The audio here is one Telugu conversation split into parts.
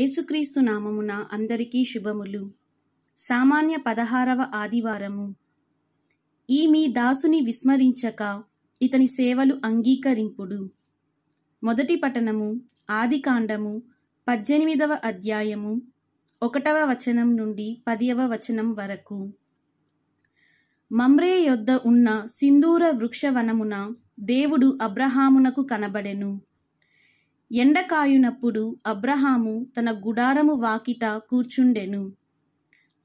ఏసుక్రీస్తు నామమున అందరికీ శుభములు సామాన్య పదహారవ ఆదివారము ఈ మీ దాసుని విస్మరించక ఇతని సేవలు అంగీకరింపుడు మొదటి పఠనము ఆది కాండము పద్దెనిమిదవ అధ్యాయము ఒకటవ వచనం నుండి పదియవ వచనం వరకు మమ్రే యొద్ద ఉన్న సింధూర వృక్షవనమున దేవుడు అబ్రహామునకు కనబడెను ఎండకాయునప్పుడు అబ్రహాము తన గుడారము వాకిట కూర్చుండెను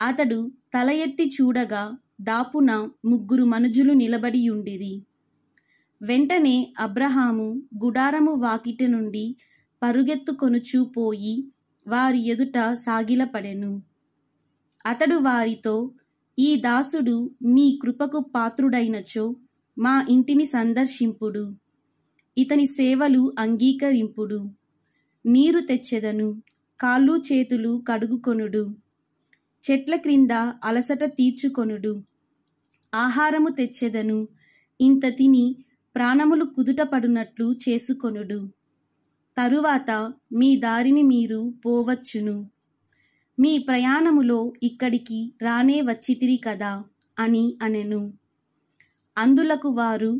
అతడు తల ఎత్తి చూడగా దాపున ముగ్గురు మనుజులు ఉండిరి వెంటనే అబ్రహాము గుడారము వాకిట నుండి పరుగెత్తుకొనుచూ పోయి వారి ఎదుట సాగిలపడెను అతడు వారితో ఈ దాసుడు మీ కృపకు పాత్రుడైనచో మా ఇంటిని సందర్శింపుడు ఇతని సేవలు అంగీకరింపుడు నీరు తెచ్చెదను కాళ్ళు చేతులు కడుగుకొనుడు చెట్ల క్రింద అలసట తీర్చుకొనుడు ఆహారము తెచ్చెదను ఇంత తిని ప్రాణములు కుదుటపడునట్లు చేసుకొనుడు తరువాత మీ దారిని మీరు పోవచ్చును మీ ప్రయాణములో ఇక్కడికి రానే వచ్చితిరి కదా అని అనెను అందులకు వారు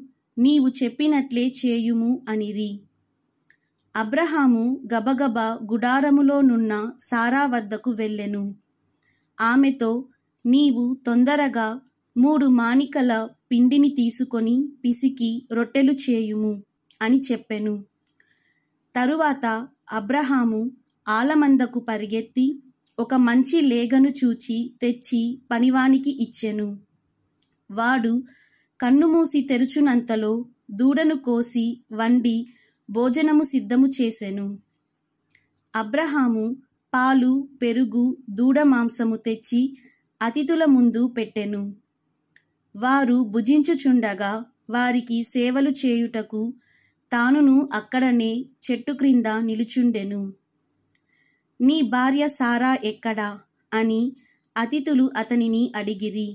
నీవు చెప్పినట్లే చేయుము అనిరి అబ్రహాము గబగబ గుడారములోనున్న సారా వద్దకు వెళ్ళెను ఆమెతో నీవు తొందరగా మూడు మాణికల పిండిని తీసుకొని పిసికి రొట్టెలు చేయుము అని చెప్పెను తరువాత అబ్రహాము ఆలమందకు పరిగెత్తి ఒక మంచి లేగను చూచి తెచ్చి పనివానికి ఇచ్చెను వాడు కన్నుమూసి తెరుచునంతలో దూడను కోసి వండి భోజనము సిద్ధము చేసెను అబ్రహాము పాలు పెరుగు దూడ మాంసము తెచ్చి అతిథుల ముందు పెట్టెను వారు భుజించుచుండగా వారికి సేవలు చేయుటకు తానును అక్కడనే చెట్టు క్రింద నిలుచుండెను నీ భార్య సారా ఎక్కడా అని అతిథులు అతనిని అడిగిరి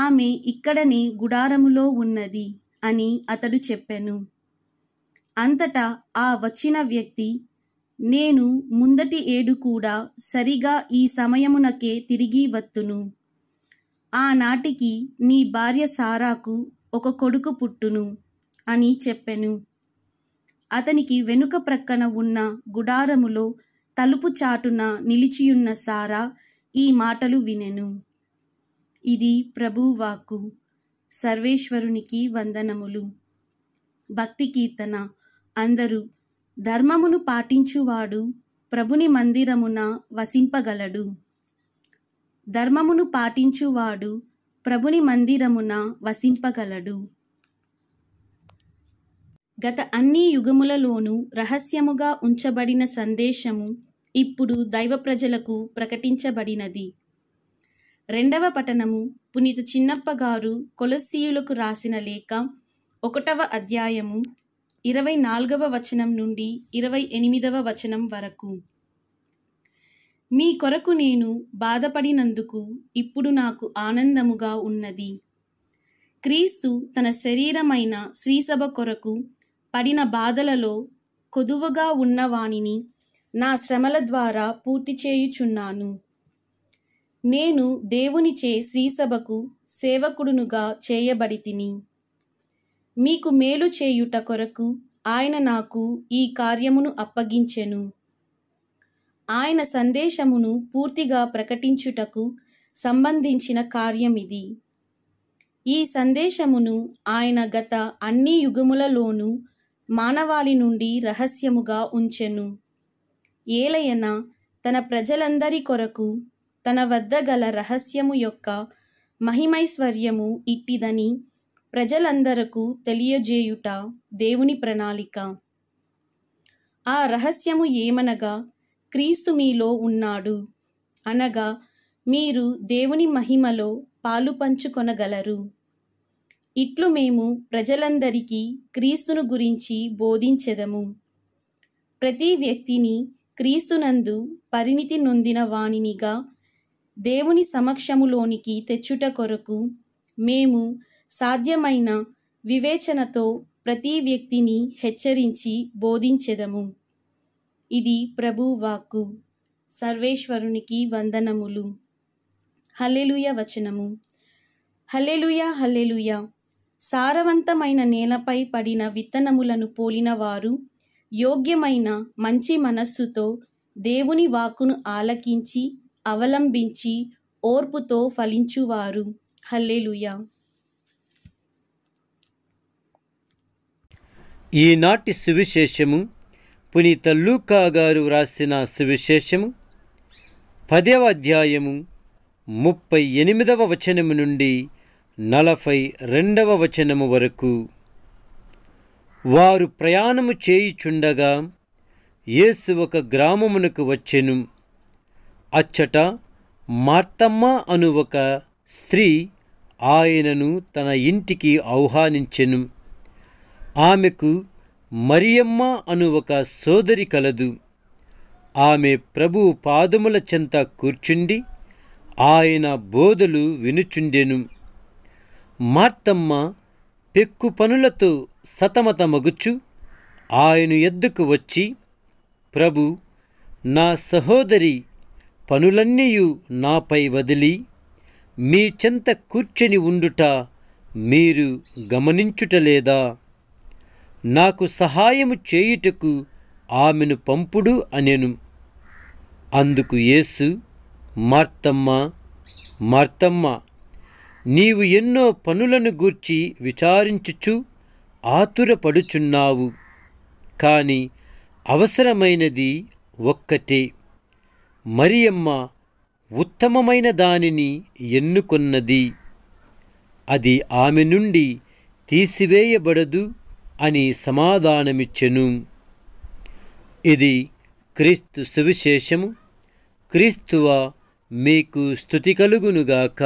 ఆమె ఇక్కడనే గుడారములో ఉన్నది అని అతడు చెప్పెను అంతటా ఆ వచ్చిన వ్యక్తి నేను ముందటి ఏడు కూడా సరిగా ఈ సమయమునకే తిరిగి వత్తును ఆనాటికి నీ భార్య సారాకు ఒక కొడుకు పుట్టును అని చెప్పెను అతనికి వెనుక ప్రక్కన ఉన్న గుడారములో తలుపు చాటున నిలిచియున్న సారా ఈ మాటలు వినెను ఇది ప్రభువాక్కు సర్వేశ్వరునికి వందనములు భక్తి కీర్తన అందరూ ధర్మమును పాటించువాడు ప్రభుని మందిరమున వసింపగలడు ధర్మమును పాటించువాడు ప్రభుని మందిరమున వసింపగలడు గత అన్ని యుగములలోనూ రహస్యముగా ఉంచబడిన సందేశము ఇప్పుడు దైవ ప్రజలకు ప్రకటించబడినది రెండవ పఠనము పునీత చిన్నప్ప గారు కొలసీయులకు రాసిన లేఖ ఒకటవ అధ్యాయము ఇరవై నాలుగవ వచనం నుండి ఇరవై ఎనిమిదవ వచనం వరకు మీ కొరకు నేను బాధపడినందుకు ఇప్పుడు నాకు ఆనందముగా ఉన్నది క్రీస్తు తన శరీరమైన శ్రీసభ కొరకు పడిన బాధలలో కొదువగా ఉన్నవాణిని నా శ్రమల ద్వారా పూర్తి చేయుచున్నాను నేను దేవునిచే శ్రీసభకు సేవకుడునుగా చేయబడి తిని మీకు మేలు చేయుట కొరకు ఆయన నాకు ఈ కార్యమును అప్పగించెను ఆయన సందేశమును పూర్తిగా ప్రకటించుటకు సంబంధించిన కార్యమిది ఈ సందేశమును ఆయన గత అన్ని యుగములలోనూ మానవాళి నుండి రహస్యముగా ఉంచెను ఏలయన తన ప్రజలందరి కొరకు తన వద్ద గల రహస్యము యొక్క మహిమైశ్వర్యము ఇట్టిదని ప్రజలందరకు తెలియజేయుట దేవుని ప్రణాళిక ఆ రహస్యము ఏమనగా క్రీస్తు మీలో ఉన్నాడు అనగా మీరు దేవుని మహిమలో పాలు పంచుకొనగలరు ఇట్లు మేము ప్రజలందరికీ క్రీస్తును గురించి బోధించెదము ప్రతి వ్యక్తిని క్రీస్తునందు పరిణితి నొందిన వాణినిగా దేవుని సమక్షములోనికి తెచ్చుట కొరకు మేము సాధ్యమైన వివేచనతో ప్రతి వ్యక్తిని హెచ్చరించి బోధించెదము ఇది ప్రభువాక్కు సర్వేశ్వరునికి వందనములు హల్లెలుయ వచనము హల్లెలుయ హల్లెలుయ సారవంతమైన నేలపై పడిన విత్తనములను పోలినవారు యోగ్యమైన మంచి మనస్సుతో దేవుని వాక్కును ఆలకించి అవలంబించి ఓర్పుతో ఫలించువారు హల్లేలుయా ఈనాటి సువిశేషము పునీత లూకా గారు వ్రాసిన సువిశేషము పదవ అధ్యాయము ముప్పై ఎనిమిదవ వచనము నుండి నలభై రెండవ వచనము వరకు వారు ప్రయాణము చేయుచుండగా యేసు ఒక గ్రామమునకు వచ్చెను అచ్చట మార్తమ్మ అను ఒక స్త్రీ ఆయనను తన ఇంటికి ఆహ్వానించెను ఆమెకు మరియమ్మ అను ఒక సోదరి కలదు ఆమె ప్రభు పాదముల చెంత కూర్చుండి ఆయన బోధలు వినుచుండెను మార్తమ్మ పెక్కు పనులతో సతమతమగుచ్చు ఆయన ఎద్దుకు వచ్చి ప్రభు నా సహోదరి పనులన్నీయు నాపై వదిలి మీ చెంత కూర్చొని ఉండుట మీరు గమనించుటలేదా నాకు సహాయము చేయుటకు ఆమెను పంపుడు అనెను అందుకు యేసు మార్తమ్మ మార్తమ్మ నీవు ఎన్నో పనులను గూర్చి విచారించుచు ఆతురపడుచున్నావు కానీ అవసరమైనది ఒక్కటే మరియమ్మ ఉత్తమమైన దానిని ఎన్నుకొన్నది అది ఆమె నుండి తీసివేయబడదు అని సమాధానమిచ్చెను ఇది క్రీస్తు సువిశేషము క్రీస్తువ మీకు స్థుతి కలుగునుగాక